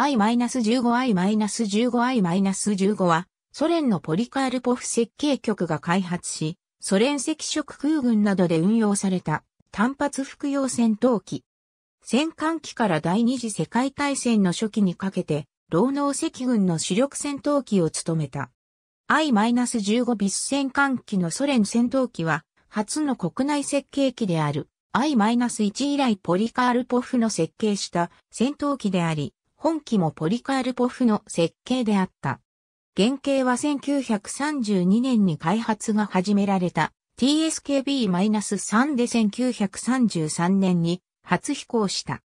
I-15I-15I-15 は、ソ連のポリカールポフ設計局が開発し、ソ連赤色空軍などで運用された単発服用戦闘機。戦艦機から第二次世界大戦の初期にかけて、労農赤軍の主力戦闘機を務めた。I-15 ビス戦艦機のソ連戦闘機は、初の国内設計機である I-1 以来ポリカールポフの設計した戦闘機であり、本機もポリカールポフの設計であった。原型は1932年に開発が始められた TSKB-3 で1933年に初飛行した。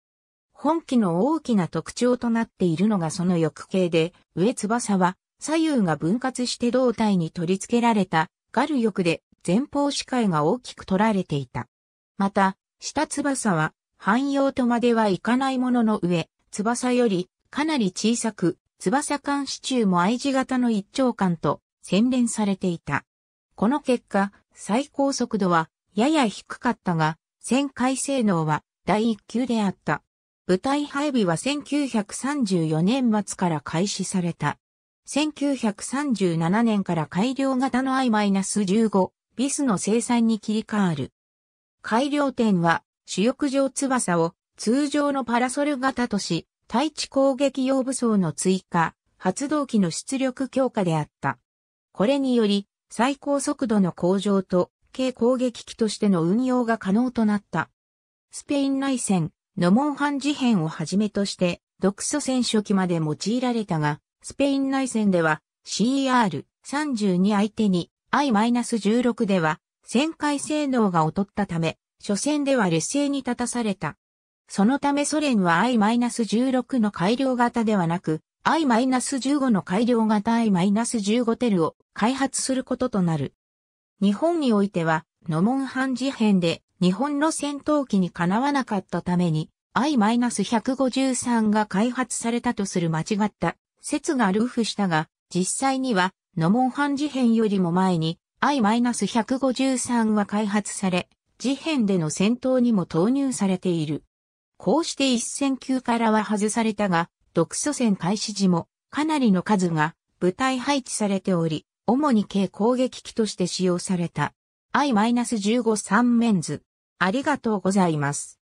本機の大きな特徴となっているのがその翼形で、上翼は左右が分割して胴体に取り付けられたガル翼で前方視界が大きく取られていた。また、下翼は汎用とまではいかないものの上、翼よりかなり小さく、翼間支柱も I 字型の一長間と洗練されていた。この結果、最高速度はやや低かったが、旋回性能は第一級であった。部隊配備は1934年末から開始された。1937年から改良型の I-15 ビスの生産に切り替わる。改良点は主翼上翼を通常のパラソル型とし、対地攻撃用武装の追加、発動機の出力強化であった。これにより、最高速度の向上と、軽攻撃機としての運用が可能となった。スペイン内戦、ノモンハン事変をはじめとして、独ソ戦初期まで用いられたが、スペイン内戦では c r 3 2相手に I-16 では旋回性能が劣ったため、初戦では劣勢に立たされた。そのためソ連は I-16 の改良型ではなく、I-15 の改良型 I-15 テルを開発することとなる。日本においては、ノモンハン事変で日本の戦闘機にかなわなかったために I-153 が開発されたとする間違った説がルーフしたが、実際にはノモンハン事変よりも前に I-153 は開発され、事変での戦闘にも投入されている。こうして一戦級からは外されたが、独祖戦開始時もかなりの数が部隊配置されており、主に軽攻撃機として使用された。I-15 3メンズ。ありがとうございます。